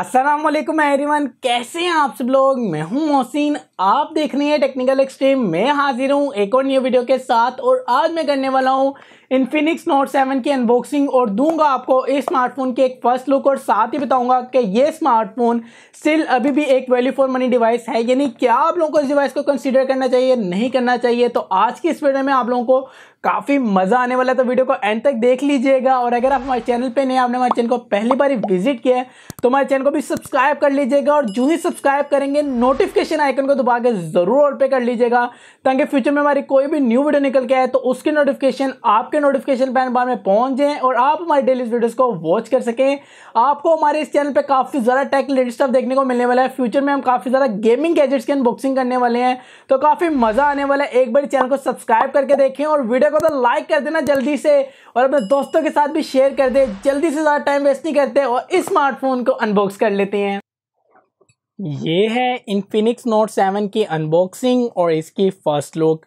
Aslam everyone कैसे हैं आप सब लोग मैं हूं मोहसिन आप देख रहे हैं टेक्निकल एक्सट्रीम मैं हाजिर हूं एक और न्यू वीडियो के साथ और आज मैं करने वाला हूं इन्फिनिक्स नोट सेवन की अनबॉक्सिंग और दूंगा आपको इस स्मार्टफोन के एक फर्स्ट लुक और साथ ही बताऊंगा कि ये स्मार्टफोन स्टिल अभी भी एक वैल्यू फॉर मनी डिवाइस है यानी क्या आप लोगों को इस डिवाइस को कंसिडर करना चाहिए नहीं करना चाहिए तो आज की इस वीडियो में आप लोगों को काफ़ी मज़ा आने वाला है तो वीडियो को एंड तक देख लीजिएगा और अगर आप हमारे चैनल पे नहीं आपने हमारे चैनल को पहली बार विजिट किया है तो हमारे चैनल को भी सब्सक्राइब कर लीजिएगा और जो ही सब्सक्राइब करेंगे नोटिफिकेशन आइकन को दबा के ज़रूर ऑल पे कर लीजिएगा ताकि फ्यूचर में हमारी कोई भी न्यू वीडियो निकल के आए तो उसकी नोटिफिकेशन आपके के नोटिफिकेशन पैन बार में पहुंच जाएं और आप हमारे डेली वीडियोस को वॉच कर सकें आपको हमारे इस चैनल पे काफ़ी ज़्यादा टेक रिलेटेड स्टफ देखने को मिलने वाला है फ्यूचर में हम काफ़ी ज़्यादा गेमिंग गैजेट्स की अनबॉक्सिंग करने वाले हैं तो काफ़ी मज़ा आने वाला है एक बार चैनल को सब्सक्राइब करके देखें और वीडियो को तो लाइक कर देना जल्दी से और अपने दोस्तों के साथ भी शेयर कर दें जल्दी से ज़्यादा टाइम वेस्ट नहीं करते और इस स्मार्टफोन को अनबॉक्स कर लेते हैं ये है इन्फिनिक्स नोट सेवन की अनबॉक्सिंग और इसकी फर्स्ट लुक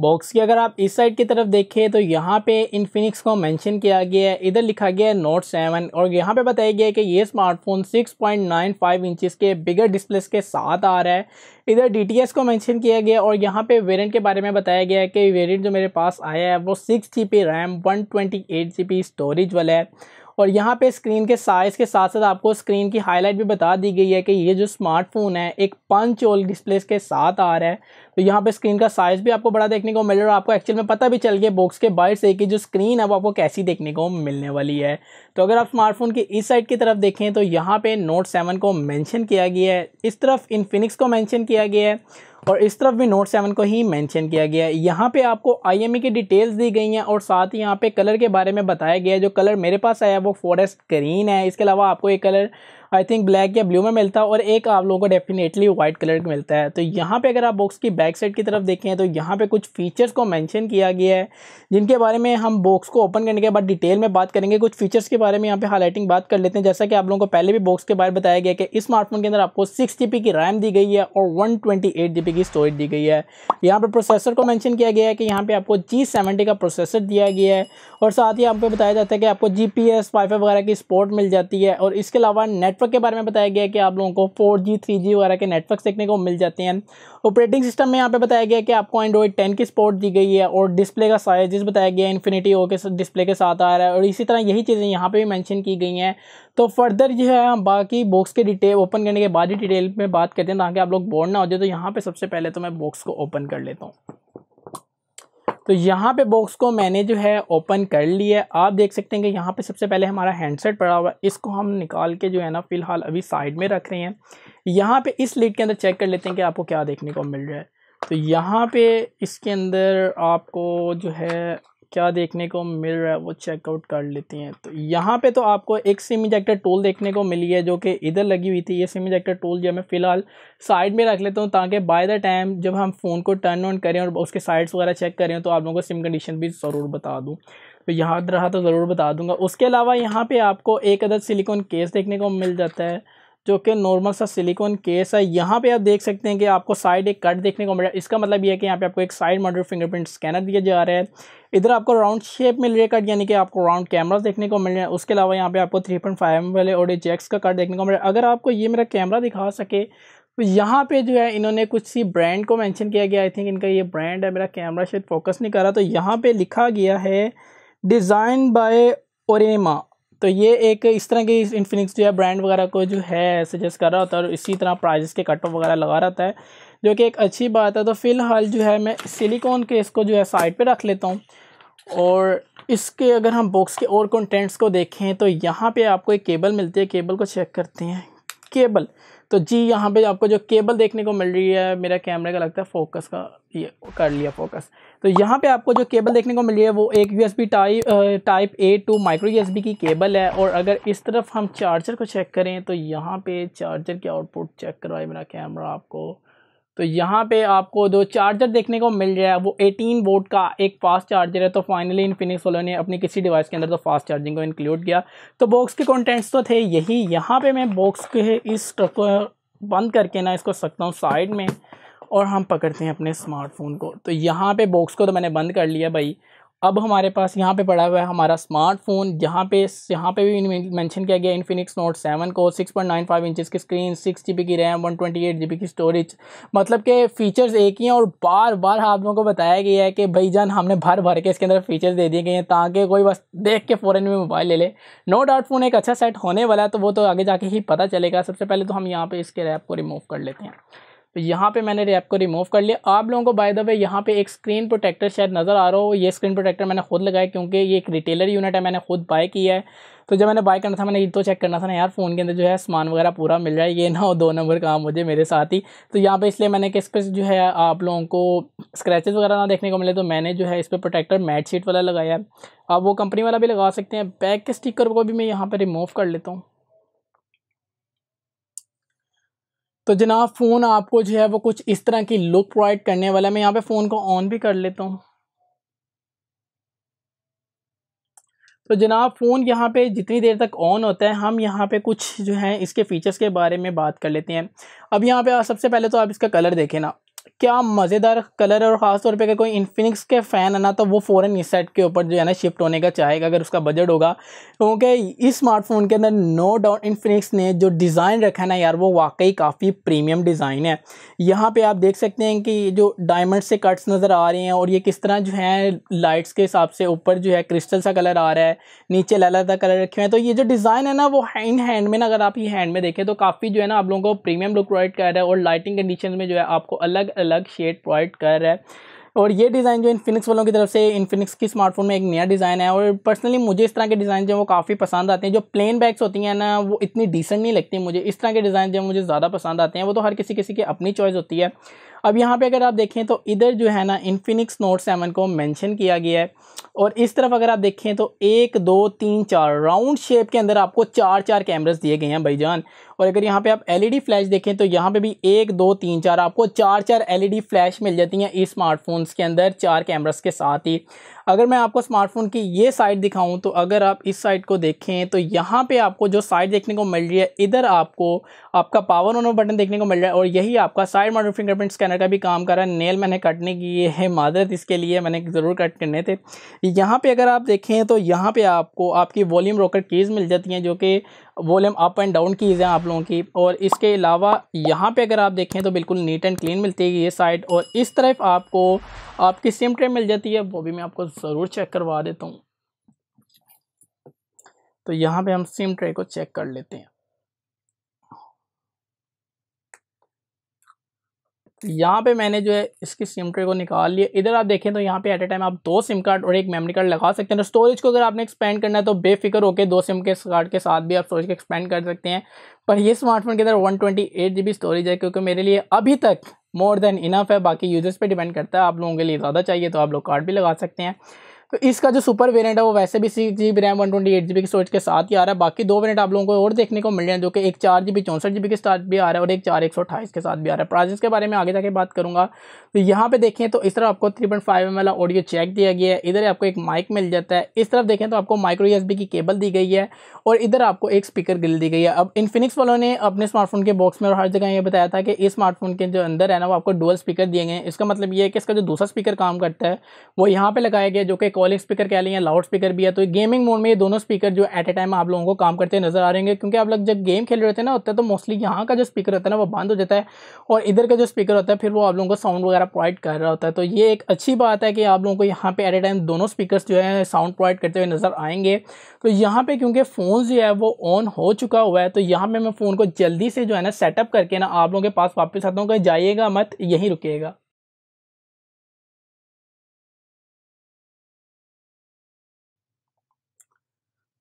बॉक्स की अगर आप इस साइड की तरफ देखें तो यहाँ पे इनफिनिक्स को मेंशन किया गया है इधर लिखा गया है नोट सेवन और यहाँ पे बताया गया है कि ये स्मार्टफोन 6.95 इंचेस के बिगर डिस्प्लेस के साथ आ रहा है इधर डी को मेंशन किया गया और यहाँ पे वेरिएंट के बारे में बताया गया है कि वेरिएंट जो मेरे पास आया है वो six G RAM one twenty eight G storage वाला है और यहाँ पे स्क्रीन के साइज़ के साथ साथ आपको स्क्रीन की हाईलाइट भी बता दी गई है कि ये जो स्मार्टफोन है एक पंच ओल डिस्प्ले के साथ आ रहा है तो यहाँ पे स्क्रीन का साइज़ भी आपको बड़ा देखने को मिल रहा है और आपको एक्चुअल में पता भी चल गया बॉक्स के बाहर से कि जो स्क्रीन है वो आपको कैसी देखने को मिलने वाली है तो अगर आप स्मार्टफोन की इस साइड की तरफ देखें तो यहाँ पर नोट सेवन को मैंशन किया गया है इस तरफ इनफिनिक्स को मैंशन किया गया है और इस तरफ भी नोट सेवन को ही मेंशन किया गया है यहाँ पे आपको आईएमई e की डिटेल्स दी गई हैं और साथ ही यहाँ पे कलर के बारे में बताया गया है जो कलर मेरे पास आया वो फॉरेस्ट ग्रीन है इसके अलावा आपको ये कलर आई थिंक ब्लैक या ब्लू में मिलता है और एक आप लोगों को डेफिनेटली वाइट कलर का मिलता है तो यहाँ पे अगर आप बॉक्स की बैक साइड की तरफ देखें तो यहाँ पे कुछ फीचर्स को मेंशन किया गया है जिनके बारे में हम बॉक्स को ओपन करने के बाद डिटेल में बात करेंगे कुछ फीचर्स के बारे में यहाँ पे हाईलाइटिंग बात कर लेते हैं जैसा कि आप लोगों को पहले भी बॉक्स के बारे में बताया गया कि इस स्मार्टफोन के अंदर आपको सिक्स की रैम दी गई है और वन की स्टोरेज दी गई है यहाँ पर प्रोसेसर को मैंशन किया गया है कि यहाँ पर आपको जी का प्रोसेसर दिया गया है और साथ ही आपको बताया जाता है कि आपको जी पी वगैरह की स्पोर्ट मिल जाती है और इसके अलावा नेट नेटवर्क के बारे में बताया गया कि आप लोगों को फोर जी थ्री जी वगैरह के नेटवर्क देखने को मिल जाते हैं ऑपरेटिंग सिस्टम में यहाँ पे बताया गया कि आपको एंड्रॉइड टेन की सपोर्ट दी गई है और डिस्प्ले का साइजेस बताया गया इन्फिनिटी ओ के डिस्प्ले के साथ आ रहा है और इसी तरह यही चीज़ें यहाँ पर भी मैंशन की गई हैं तो फर्दर जो है हम बाकी बॉक्स के डिटेल ओपन करने के बाद ही डिटेल में बात करते हैं ताकि आप लोग बोर्ड ना हो जाए तो यहाँ पर सबसे पहले तो मैं बॉक्स को ओपन कर लेता हूँ तो यहाँ पे बॉक्स को मैंने जो है ओपन कर लिया है आप देख सकते हैं कि यहाँ पे सबसे पहले हमारा हैंडसेट पड़ा हुआ है इसको हम निकाल के जो है ना फ़िलहाल अभी साइड में रख रहे हैं यहाँ पे इस लीड के अंदर चेक कर लेते हैं कि आपको क्या देखने को मिल रहा है तो यहाँ पे इसके अंदर आपको जो है क्या देखने को मिल रहा है वो चेकआउट कर लेती हैं तो यहाँ पे तो आपको एक सिम इजेक्टर टूल देखने को मिली है जो कि इधर लगी हुई थी ये सिम इजेक्टर टूल जो मैं फ़िलहाल साइड में रख लेता हूँ ताकि बाय द टाइम जब हम फ़ोन को टर्न ऑन करें और उसके साइड्स वगैरह चेक करें तो आप लोगों को सिम कंडीशन भी ज़रूर बता दूँ तो याद रहा तो ज़रूर बता दूँगा उसके अलावा यहाँ पर आपको एक अदर सिलिकॉन केस देखने को मिल जाता है जो कि नॉर्मल सा सिलिकॉन केस है यहाँ पे आप देख सकते हैं कि आपको साइड एक कट देखने को मिल रहा है इसका मतलब ये है कि यहाँ पे आपको एक साइड मॉडल फिंगरप्रिंट स्कैनर दिया जा रहा है इधर आपको राउंड शेप मिल रही है कट यानी कि आपको राउंड कैमरा देखने को मिल रहे हैं उसके अलावा यहाँ पे आपको थ्री पॉइंट फाइव वाले ओडी जैक्स का कट देखने को मिल रहा है अगर आपको ये मेरा कैमरा दिखा सके तो यहाँ पे जो है इन्होंने कुछ सी ब्रांड को मैंशन किया गया आई थिंक इनका ये ब्रांड है मेरा कैमरा शायद फोकस नहीं कर रहा तो यहाँ पर लिखा गया है डिज़ाइन बाय ओरेमा तो ये एक इस तरह की इनफिनिक्स जो है ब्रांड वगैरह को जो है सजेस्ट कर रहा होता है और इसी तरह प्राइजेस के कट ऑफ वगैरह लगा रहता है जो कि एक अच्छी बात है तो फ़िलहाल जो है मैं सिलिकॉन के इसको जो है साइड पे रख लेता हूँ और इसके अगर हम बॉक्स के और कंटेंट्स को देखें तो यहाँ पे आपको एक केबल मिलती है केबल को चेक करते हैं केबल तो जी यहाँ पे आपको जो केबल देखने को मिल रही है मेरा कैमरे का लगता है फोकस का ये कर लिया फोकस तो यहाँ पे आपको जो केबल देखने को मिल रही है वो एक U type type A to micro U की केबल है और अगर इस तरफ हम चार्जर को चेक करें तो यहाँ पे चार्जर की आउटपुट चेक करवाए मेरा कैमरा आपको तो यहाँ पे आपको जो चार्जर देखने को मिल रहा है वो 18 वोट का एक फास्ट चार्जर है तो फाइनली इनफिनिक्स वालों ने अपनी किसी डिवाइस के अंदर तो फास्ट चार्जिंग को इंक्लूड किया तो बॉक्स के कंटेंट्स तो थे यही यहाँ पे मैं बॉक्स के इस ट्रक को बंद करके ना इसको सकता हूँ साइड में और हम पकड़ते हैं अपने स्मार्टफोन को तो यहाँ पर बॉक्स को तो मैंने बंद कर लिया भाई अब हमारे पास यहाँ पे पड़ा हुआ है हमारा स्मार्टफोन जहाँ पे यहाँ पे भी मेंशन किया गया इन्फिनिक्स नोट सेवन को 6.95 इंचज़ की स्क्रीन सिक्स जी की रैम 128 जीबी की स्टोरेज मतलब के फ़ीचर्स एक ही हैं और बार बार आप लोगों को बताया गया है कि भाई जान हमने भर भर के इसके अंदर फ़ीचर्स दे दिए गए हैं ताकि कोई बस देख के फ़ौर में मोबाइल ले ले नो डाउट फ़ोन एक अच्छा सेट होने वाला है तो वो तो आगे जाके ही पता चलेगा सबसे पहले तो हम यहाँ पर इसके रैप को रिमूव कर लेते हैं तो यहाँ पे मैंने रैप को रिमूव कर लिया आप लोगों को बाय द वे यहाँ पे एक स्क्रीन प्रोटेक्टर शायद नज़र आ रहा हो ये स्क्रीन प्रोटेक्टर मैंने खुद लगाया क्योंकि ये एक रिटेलर यूनिट है मैंने खुद बाय किया है तो जब मैंने बाय करना था मैंने ये तो चेक करना था ना यार फ़ोन के अंदर जो है सामान वगैरह पूरा मिल जाए ये ना हो दो नंबर काम मुझे मेरे साथ ही तो यहाँ पे इसलिए मैंने कि इस पर जो है आप लोगों को स्क्रैचेस वगैरह ना देखने को मिले तो मैंने जो है इस पर प्रोटेक्टर मैट शीट वाला लगाया आप वो कंपनी वाला भी लगा सकते हैं बैक के स्टिकर को भी मैं यहाँ पर रिमूव कर लेता हूँ तो जनाब फ़ोन आपको जो है वो कुछ इस तरह की लुक प्रोवाइड करने वाला है मैं यहाँ पे फ़ोन को ऑन भी कर लेता हूँ तो जनाब फ़ोन यहाँ पे जितनी देर तक ऑन होता है हम यहाँ पे कुछ जो है इसके फ़ीचर्स के बारे में बात कर लेते हैं अब यहाँ पे सबसे पहले तो आप इसका कलर देखें ना क्या मज़ेदार कलर और और ख़ासतौर पर अगर कोई इन्फिनिक्स के फ़ैन है ना तो वो फ़ौरन इस सेट के ऊपर जो है ना शिफ्ट होने का चाहेगा अगर उसका बजट होगा क्योंकि इस स्मार्टफोन के अंदर नो डाउट इन्फिनिक्स ने जो डिज़ाइन रखा है ना यार वो वाकई काफ़ी प्रीमियम डिज़ाइन है यहाँ पर आप देख सकते हैं कि जो डायमंड से कट्स नज़र आ रहे हैं और ये किस तरह जो है लाइट्स के हिसाब से ऊपर जो है क्रिस्टल सा कलर आ रहा है नीचे ललादा कलर रखे हुए हैं तो ये जो डिज़ाइन है ना वो इन हैंड में ना अगर आप ये हैंड में देखें तो काफ़ी जो है ना आप लोगों को प्रीमियम लुक प्रोवाइड कर रहा है और लाइटिंग कंडीशन में जो है आपको अलग अलग शेड प्रोवाइड कर रहा है और ये डिज़ाइन जो इनफिनिक्स वालों की तरफ से इन्फिनिक्स की स्मार्टफोन में एक नया डिज़ाइन है और पर्सनली मुझे इस तरह के डिज़ाइन जो है वो काफ़ी पसंद आते हैं जो प्लेन बैग्स होती हैं ना वो इतनी डिसेंट नहीं लगती मुझे इस तरह के डिज़ाइन जो मुझे ज़्यादा पसंद आते हैं वो तो हर किसी किसी की अपनी चॉइस होती है अब यहाँ पर अगर आप देखें तो इधर जो है ना इन्फिनिक्स नोट सेवन को मैंशन किया गया है और इस तरफ अगर आप देखें तो एक दो तीन चार राउंड शेप के अंदर आपको चार चार कैमरास दिए गए हैं भाईजान और अगर यहाँ पे आप एलईडी फ्लैश e देखें तो यहाँ पे भी एक दो तीन चार आपको चार चार एलईडी फ्लैश e मिल जाती हैं इस स्मार्टफोन्स के अंदर चार कैमरास के साथ ही अगर मैं आपको स्मार्टफोन की ये साइड दिखाऊं तो अगर आप इस साइड को देखें तो यहाँ पे आपको जो साइड देखने को मिल रही है इधर आपको आपका पावर ऑन बटन देखने को मिल रहा है और यही आपका साइड मॉडल फिंगरप्रिंट स्कैनर का भी काम कर रहा है नेल मैंने कटने की है मादरत इसके लिए मैंने ज़रूर कट करने थे यहाँ पर अगर आप देखें तो यहाँ पर आपको आपकी वॉल्यूम रोकर कीज़ मिल जाती हैं जो कि volume up and down keys हैं आप लोगों की और इसके अलावा यहाँ पे अगर आप देखें तो बिल्कुल नीट एंड क्लीन मिलती है ये साइड और इस तरफ आपको आपकी सिम ट्रे मिल जाती है वो भी मैं आपको ज़रूर चेक करवा देता हूँ तो यहाँ पर हम सिम ट्रे को चेक कर लेते हैं यहाँ पे मैंने जो है इसकी सिम ट्रे को निकाल लिया इधर आप देखें तो यहाँ पे एट ए टाइम आप दो सिम कार्ड और एक मेमोरी कार्ड लगा सकते हैं और तो स्टोरेज को अगर आपने एक्सपेंड करना है तो बेफिक्र होकर दो सिम के कार्ड के साथ भी आप स्टोरेज को एक्सपेंड कर सकते हैं पर ये स्मार्टफोन के अंदर वन ट्वेंटी स्टोरेज है क्योंकि मेरे लिए अभी तक मोर देन इनफ है बाकी यूजर्स पर डिपेंड करता है आप लोगों के लिए ज़्यादा चाहिए तो आप लोग कार्ड भी लगा सकते हैं इसका जो सुपर वेरिएंट है वो वैसे भी six G B RAM one twenty eight G B की स्टोरेज के साथ ही आ रहा है बाकी दो वेरिएंट आप लोगों को और देखने को मिल रहे हैं जो कि एक चार जी बी चौंसठ जी बी के साथ भी आ रहा है और एक चार एक सौ अठाईस के साथ भी आ रहा है प्राइजेस के बारे में आगे जाके बात करूँगा तो यहाँ पे देखें तो इस तरफ आपको थ्री पॉइंट फाइव एम वाला ऑडियो चेक दिया गया है इधर आपको एक माइक मिल जाता है इस तरफ देखें तो आपको माइक्रो एस की केबल दी गई है और इधर आपको एक स्पीकर गिल दी गई है अब इनफिनिक्स वालों ने अपने स्मार्टफोन के बॉक्स में और हर जगह ये बताया था कि इस स्मार्टफोन के जो अंदर है ना वो आपको डुअल स्पीकर दिए गए हैं इसका मतलब ये है कि इसका जो दूसरा स्पीकर काम करता है वो यहाँ पर लगाया गया जो कि कॉलिंग स्पीकर कह लें या लाउड स्पीकर भी है तो गेमिंग मोड में ये दोनों स्पीकर जो एट ए टाइम आप लोगों को काम करते नजर आ रहे हैं क्योंकि आप लोग जब गेम खेल रहे थे ना होता है तो मोस्टली यहाँ का जो स्पीकर होता है ना वो बंद हो जाता है और इधर का जो स्पीकर होता है फिर वो आप लोगों को साउंड वगैरह प्रोवाइड कर रहा होता है तो ये एक अच्छी बात है कि आप लोगों को यहाँ पर एट ए टाइम दोनों स्पीकर जो है साउंड प्रोवाइड करते हुए नजर आएंगे तो यहाँ पर क्योंकि फ़ोन जो है वो ऑन हो चुका हुआ है तो यहाँ पर मैं फ़ोन को जल्दी से जो है ना सेटअप करके ना आप लोगों के पास वापस आता हूँ कहीं जाइएगा मत यहीं रुकेगा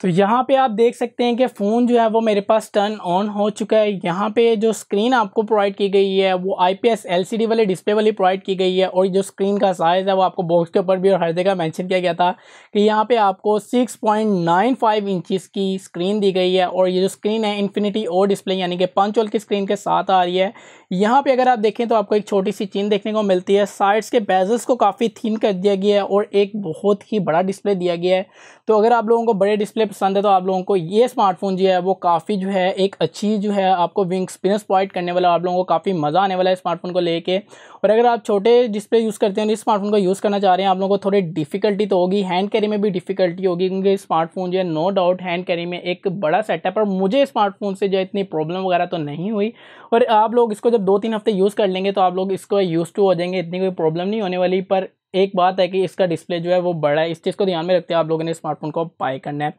तो यहाँ पे आप देख सकते हैं कि फ़ोन जो है वो मेरे पास टर्न ऑन हो चुका है यहाँ पे जो स्क्रीन आपको प्रोवाइड की गई है वो आईपीएस एलसीडी वाले डिस्प्ले वाली प्रोवाइड की गई है और जो स्क्रीन का साइज़ है वो आपको बॉक्स के ऊपर भी और हर जगह मेंशन किया गया था कि यहाँ पे आपको 6.95 इंचेस की स्क्रीन दी गई है और ये जो स्क्रीन है इन्फिनिटी और डिस्प्ले यानी कि पंच की स्क्रीन के साथ आ रही है यहाँ पर अगर आप देखें तो आपको एक छोटी सी चीन देखने को मिलती है साइड्स के बेजल्स को काफ़ी थीन कर दिया गया है और एक बहुत ही बड़ा डिस्प्ले दिया गया है तो अगर आप लोगों को बड़े डिस्प्ले पसंद है तो आप लोगों को ये स्मार्टफोन जो है वो काफ़ी जो है एक अच्छी जो है आपको विंग स्पिनस पॉइंट करने वाला आप लोगों को काफ़ी मज़ा आने वाला है स्मार्टफोन को लेके और अगर आप छोटे डिस्प्ले यूज़ करते हैं तो इस स्मार्टफोन को यूज़ करना चाह रहे हैं आप लोगों को थोड़ी डिफिकल्टी तो होगी हैंड कैरी में भी डिफिकल्टी होगी क्योंकि स्मार्टफोन जो है नो डाउट हैंड कैरी में एक बड़ा सेटअप और मुझे स्मार्टफोन से जो है इतनी प्रॉब्लम वगैरह तो नहीं हुई और आप लोग इसको जब दो तीन हफ्ते यूज़ कर लेंगे तो आप लोग इसको यूज़ टू हो जाएंगे इतनी कोई प्रॉब्लम नहीं होने वाली पर एक बात है कि इसका डिस्प्ले जो है वो बड़ा है इस चीज़ को ध्यान में रखते हैं आप लोगों ने स्मार्टफोन को बाय करना है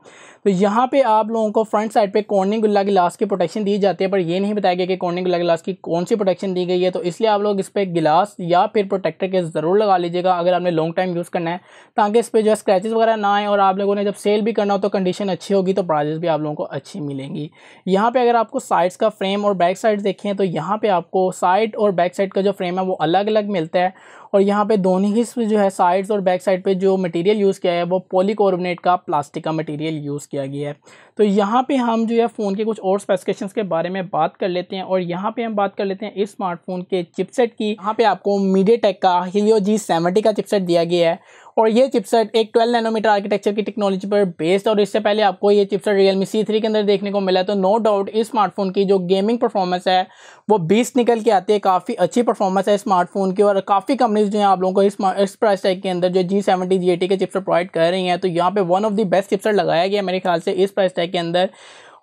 तो यहाँ पे आप लोगों को फ्रंट साइड पे कॉर्निंग गुल्ला गिलास की प्रोटेक्शन दी जाती है पर ये नहीं बताया गया कि कॉर्निंग गुल्ला गिलास की कौन सी प्रोटेक्शन दी गई है तो इसलिए आप लोग इस पर गिलास या फिर प्रोटेक्टर के ज़रूर लगा लीजिएगा अगर आपने लॉन्ग टाइम यूज़ करना है ताकि इस पर जो है स्क्रैचेज़ वगैरह ना आए और आप लोगों ने जब सेल भी करना हो तो कंडीशन अच्छी होगी तो प्राइजेस भी आप लोगों को अच्छी मिलेंगी यहाँ पर अगर आपको साइड्स का फ्रेम और बैक साइड देखें तो यहाँ पर आपको साइड और बैक साइड का जो फ्रेम है वो अलग अलग मिलता है और यहाँ पे दोनों ही जो है साइड्स और बैक साइड पे जो मटेरियल यूज़ किया है वो पॉलीकार्बोनेट का प्लास्टिक का मटेरियल यूज़ किया गया है तो यहाँ पे हम जो है फ़ोन के कुछ और स्पेसिफिकेशंस के बारे में बात कर लेते हैं और यहाँ पे हम बात कर लेते हैं इस स्मार्टफोन के चिपसेट की यहाँ पे आपको मीडिया का हीलियो जी सेवेंटी का चिपसेट दिया गया है और ये चिपसेट एक 12 नैनोमीटर आर्किटेक्चर की टेक्नोलॉजी पर बेस्ड और इससे पहले आपको ये चिपसेट रियलमी सी थ्री के अंदर देखने को मिला तो नो डाउट इस स्मार्टफोन की जो गेमिंग परफॉर्मेंस है वो बीस निकल के आती है काफ़ी अच्छी परफॉर्मेंस है स्मार्टफोन की और काफ़ी कंपनीज जो है आप लोगों को इस इस प्राइस टैग के अंदर जो जी सेवेंटी जी के चिपसेट प्रोवाइड कर रही हैं तो यहाँ पर one of the best chipset लगाया गया मेरे ख्याल से इस प्राइस टैग के अंदर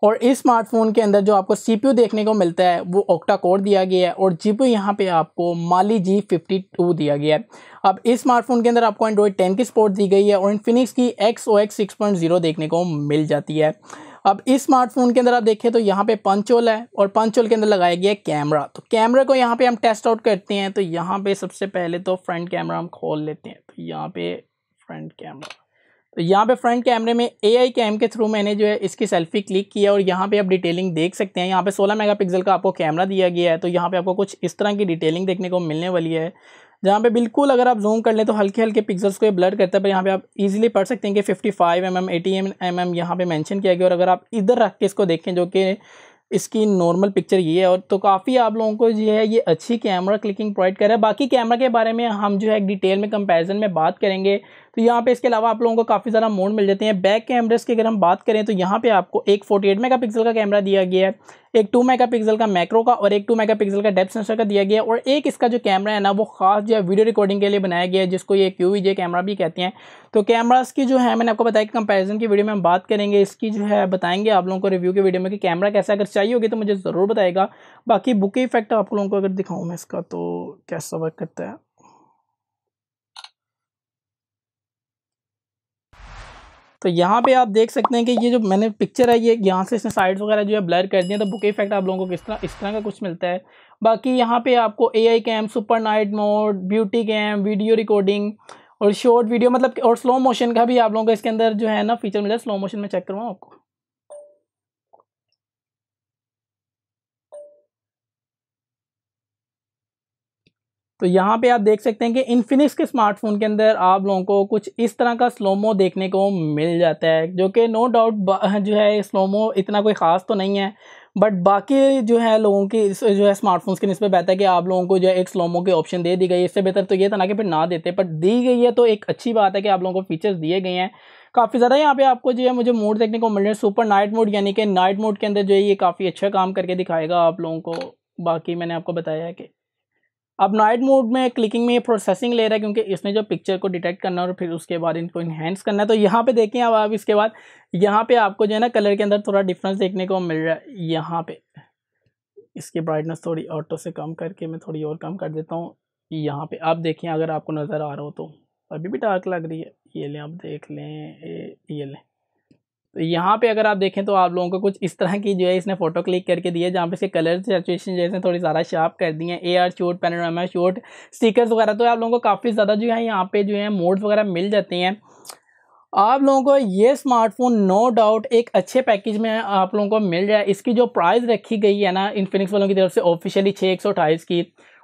और इस स्मार्टफोन के अंदर जो आपको सी देखने को मिलता है वो ओक्टा कोर दिया गया है और जी यहाँ पर आपको माली जी फिफ्टी टू दिया गया है अब इस स्मार्टफोन के अंदर आपको एंड्रॉयड टेन की सपोर्ट दी गई है और इनफिनिक्स की X O X six point zero देखने को मिल जाती है अब इस स्मार्टफोन के अंदर आप देखें तो यहाँ पे पंचोल है और पंचोल के अंदर लगाया गया है कैमरा तो कैमरा को यहाँ पे हम टेस्ट आउट करते हैं तो यहाँ पे सबसे पहले तो फ्रंट कैमरा हम खोल लेते हैं तो यहाँ पे फ्रंट कैमरा तो यहाँ पे फ्रंट कैमरे में ए आई कैम के थ्रू मैंने जो है इसकी सेल्फी क्लिक किया और यहाँ पे आप डिटेलिंग देख सकते हैं यहाँ पे 16 मेगापिक्सल का आपको कैमरा दिया गया है तो यहाँ पे आपको कुछ इस तरह की डिटेलिंग देखने को मिलने वाली है जहाँ पे बिल्कुल अगर आप जूम कर लें तो हल्के हल्के पिक्सल्स को ये ब्लड करता है पर यहाँ पे आप इजीली पढ़ सकते हैं कि fifty five M M eighty M M M यहाँ पर मैंशन किया गया और अगर आप इधर रख के इसको देखें जो कि इसकी नॉर्मल पिक्चर ये है और तो काफ़ी आप लोगों को जो है ये अच्छी कैमरा क्लिकिंग प्रोवाइड कर रहा है बाकी कैमरा के बारे में हम जो है डिटेल में कंपैरिजन में बात करेंगे तो यहाँ पे इसके अलावा आप लोगों को काफ़ी ज़्यादा मोड मिल जाते हैं बैक कैमरेज की अगर हम बात करें तो यहाँ पे आपको एक 48 मेगापिक्सल का कैमरा दिया गया है एक 2 मेगापिक्सल का मैक्रो का और एक 2 मेगापिक्सल का डेप्थ सेंसर का दिया गया और एक इसका जो कैमरा है ना वो खास जो है वीडियो रिकॉर्डिंग के लिए बनाया गया है जिसको ये क्यू कैमरा भी कहते हैं तो कैमराज की जो है मैंने आपको बताया कि कंपेरिजन की वीडियो में हम बात करेंगे इसकी जो है बताएंगे आप लोगों को रिव्यू की वीडियो में कि कैमरा कैसा अगर चाहिए होगी तो मुझे ज़रूर बताएगा बाकी बुक इफेक्ट आप लोगों को अगर दिखाऊँ मैं इसका तो कैसा वर्क करता है तो यहाँ पे आप देख सकते हैं कि ये जो मैंने पिक्चर है ये यहाँ से इसने साइड्स वगैरह जो है ब्लर कर दिए तो बुके इफेक्ट आप लोगों को किस तरह इस तरह का कुछ मिलता है बाकी यहाँ पे आपको A I cam super night mode beauty cam video recording और शॉर्ट वीडियो मतलब और स्लो मोशन का भी आप लोगों को इसके अंदर जो है ना फीचर मिला स्लो मोशन में चेक करवाऊँ आपको तो यहाँ पे आप देख सकते हैं कि इन्फिनिक्स के स्मार्टफोन के अंदर आप लोगों को कुछ इस तरह का स्लोमो देखने को मिल जाता है जो कि नो डाउट जो है स्लोमो इतना कोई ख़ास तो नहीं है बट बाकी जो है लोगों की जो है स्मार्टफोन्स के नस्बत बेहतर है कि आप लोगों को जो है एक स्लोमो के ऑप्शन दे दी गई इससे बेहतर तो ये था ना कि फिर ना देते बट दी गई है तो एक अच्छी बात है कि आप लोगों को फीचर्स दिए गए हैं काफ़ी ज़्यादा यहाँ पे आपको जो है मुझे मोड देखने को मिल रहे हैं सुपर नाइट मोड यानी कि नाइट मोड के अंदर जो है ये काफ़ी अच्छा काम करके दिखाएगा आप लोगों को बाकी मैंने आपको बताया है कि अब नाइट मोड में क्लिकिंग में ये प्रोसेसिंग ले रहा है क्योंकि इसने जो पिक्चर को डिटेक्ट करना है और फिर उसके बाद इनको इन्हेंस करना है तो यहाँ पे देखें अब आप इसके बाद यहाँ पे आपको जो है ना कलर के अंदर थोड़ा डिफरेंस देखने को मिल रहा है यहाँ पे इसकी ब्राइटनेस थोड़ी ऑटो से कम करके मैं थोड़ी और कम कर देता हूँ यहाँ पर आप देखें अगर आपको नज़र आ रहा हो तो अभी भी डार्क लग रही है ये लें आप देख लें ये लें तो यहाँ पे अगर आप देखें तो आप लोगों को कुछ इस तरह की जो है इसने फोटो क्लिक करके दी है जहाँ पे इसके कलर सेचुएशन जैसे थोड़ी ज़्यादा शार्प कर दी है A R shot panorama shot stickers वगैरह तो आप लोगों को काफ़ी ज़्यादा जो है यहाँ पे जो है मोड्स वगैरह मिल जाते हैं आप लोगों को ये स्मार्टफोन नो डाउट एक अच्छे पैकेज में आप लोगों को मिल जाए इसकी जो प्राइस रखी गई है ना इन्फिनिक्स वालों की तरफ से ऑफिशियली छः एक सौ की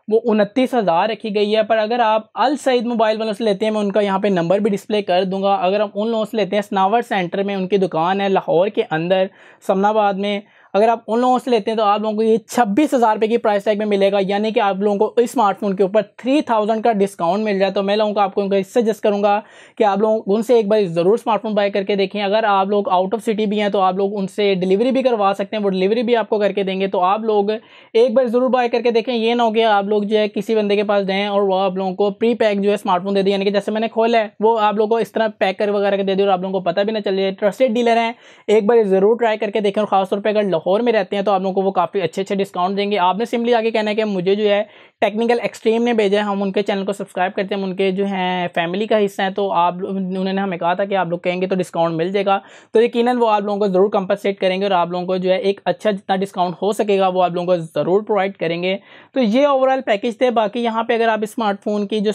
वो उनतीस हज़ार रखी गई है पर अगर आप अल सईद मोबाइल वालों से लेते हैं मैं उनका यहाँ पे नंबर भी डिस्प्ले कर दूंगा अगर हम उन लोगों से लेते हैं स्नावर सेंटर में उनकी दुकान है लाहौर के अंदर समनाबाद में अगर आप उन लोगों से लेते हैं तो आप लोगों को ये छब्बीस हज़ार रुपये की प्राइस टैग में मिलेगा यानी कि आप लोगों को इस स्मार्टफोन के ऊपर थ्री थाउजेंड का डिस्काउंट मिल जाए तो मैं लोगों को आपको इससे सजेस्ट करूँगा कि आप लोग उनसे एक बार ज़रूर स्मार्टफोन बाय करके देखें अगर आप लोग आउट ऑफ सिटी भी हैं तो आप लोग उनसे डिलीवरी भी करवा सकते हैं वो डिलीवरी भी आपको करके देंगे तो आप लोग एक बार ज़रूर बाय करके देखें ये ना हो कि आप लोग जो है किसी बंदे के पास जाएँ और वो आप लोगों को प्री पैक जो है स्मार्टफोन दे दें यानी कि जैसे मैंने खोला है वो आप लोगों को इस तरह पैक कर वगैरह के दे दें और आप लोगों को पता भी ना चले ट्रस्टेड डीलर हैं एक बार ज़रूर ट्राई करके देखें और खासतौर पर अगर लाहौर में रहते हैं तो आप लोगों को वो काफ़ी अच्छे अच्छे डिस्काउंट देंगे आपने सिंपली आगे कहना है कि मुझे जो है टेक्निकल एक्सट्रीम ने भेजा है हम उनके चैनल को सब्सक्राइब करते हैं उनके जो हैं फैमिली का हिस्सा है तो आप उन्होंने हमें कहा था कि आप लोग कहेंगे तो डिस्काउंट मिल जाएगा तो यकीन वो आप लोगों को ज़रूर कंपनसेट करेंगे और आप लोगों को जो है एक अच्छा जितना डिस्काउंट हो सकेगा वो आप लोगों को ज़रूर प्रोवाइड करेंगे तो ये ओवरऑल पैकेज थे बाकी यहाँ पर अगर आप स्मार्टफोन की जो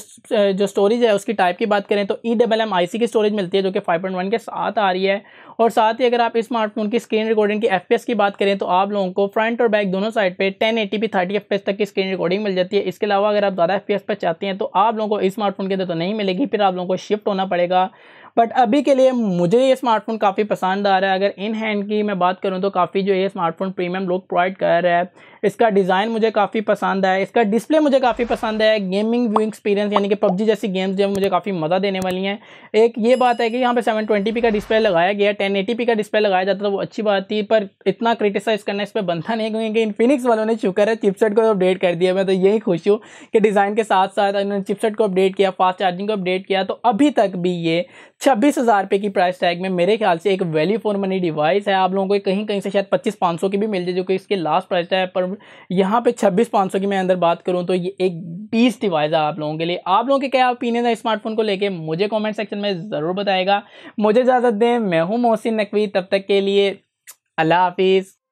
जो स्टोरेज है उसकी टाइप की बात करें तो ई डबल एम आई सी की स्टोरेज मिलती है जो कि फाइव पॉइंट वन के साथ आ रही है और साथ ही अगर आप स्मार्टफोन की स्क्रीन रिकॉर्डिंग की एफ पी एस की बात बात करें तो आप लोगों को फ्रंट और बैक दोनों साइड पे 1080p eighty P thirty F तक की स्क्रीन रिकॉर्डिंग मिल जाती है इसके अलावा अगर आप ज़्यादा एफ पर चाहते हैं तो आप लोगों को स्मार्टफोन के अंदर तो नहीं मिलेगी फिर आप लोगों को शिफ्ट होना पड़ेगा बट अभी के लिए मुझे ये स्मार्टफोन काफ़ी पसंद आ रहा है अगर इन हैंड की मैं बात करूँ तो काफ़ी जो ये स्मार्टफोन प्रीमियम लोग प्रोवाइड कर रहा है इसका डिज़ाइन मुझे काफ़ी पसंद है इसका डिस्प्ले मुझे काफ़ी पसंद है गेमिंग व्यू एक्सपीरियंस यानी कि पबजी जैसी गेम्स जो मुझे काफ़ी मज़ा देने वाली हैं एक ये बात है कि यहाँ पे 720p का डिस्प्ले लगाया गया 1080p का डिस्प्ले लगाया जाता था तो वो अच्छी बात थी पर इतना क्रिटिसाइज करना इस पर बनता नहीं क्योंकि इनफिनिक्स वालों ने शुक्र है चिपसेट को अपडेट कर दिया मैं तो यही खुश हूँ कि डिज़ाइन के साथ साथ इन्होंने चिपसेट को अपडेट किया फास्ट चार्जिंग को अपडेट किया तो अभी तक भी ये छब्बीस हज़ार रुपये की प्राइस टैग में मेरे ख्याल से एक वैल्यू फॉर मनी डिवाइस है आप लोगों को कहीं कहीं से शायद पच्चीस पाँच सौ की भी मिल जाए जो कि इसके लास्ट प्राइस टैग पर यहाँ पे छब्बीस पाँच सौ की मैं अंदर बात करूँ तो ये एक बीस डिवाइस है आप लोगों के लिए आप लोगों के क्या ओपिनियन है स्मार्टफोन को लेके मुझे कॉमेंट सेक्शन में ज़रूर बताएगा मुझे इजाज़त दें मैं हूँ मोहसिन नकवी तब तक के लिए अल्लाह हाफिज़